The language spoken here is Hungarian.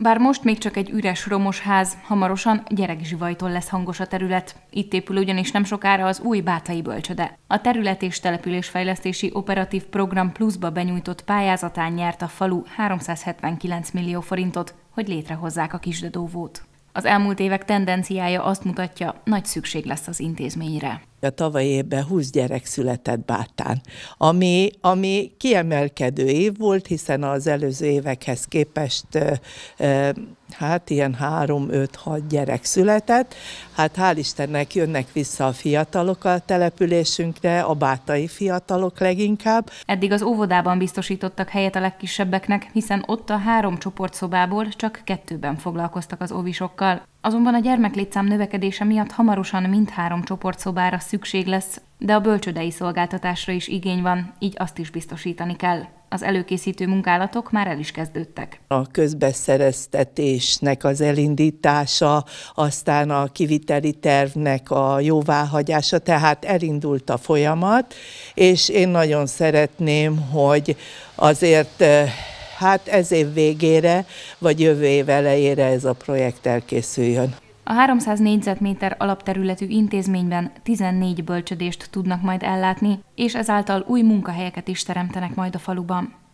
Bár most még csak egy üres romos ház, hamarosan gyerekzsivajtól lesz hangos a terület. Itt épül ugyanis nem sokára az új Bátai bölcsöde. A terület és településfejlesztési operatív program pluszba benyújtott pályázatán nyert a falu 379 millió forintot, hogy létrehozzák a kisdedóvót. Az elmúlt évek tendenciája azt mutatja, nagy szükség lesz az intézményre a tavalyi évben 20 gyerek született Bátán, ami, ami kiemelkedő év volt, hiszen az előző évekhez képest hát ilyen 3-5-6 gyerek született. Hát hál' Istennek jönnek vissza a fiatalok a településünkre, a bátai fiatalok leginkább. Eddig az óvodában biztosítottak helyet a legkisebbeknek, hiszen ott a három csoportszobából csak kettőben foglalkoztak az óvisokkal. Azonban a gyermeklétszám növekedése miatt hamarosan mindhárom csoportszobára szükség lesz, de a bölcsödei szolgáltatásra is igény van, így azt is biztosítani kell. Az előkészítő munkálatok már el is kezdődtek. A közbeszereztetésnek az elindítása, aztán a kiviteli tervnek a jóváhagyása, tehát elindult a folyamat, és én nagyon szeretném, hogy azért eh, hát ez év végére, vagy jövő év elejére ez a projekt elkészüljön. A 300 négyzetméter alapterületű intézményben 14 bölcsödést tudnak majd ellátni, és ezáltal új munkahelyeket is teremtenek majd a faluban.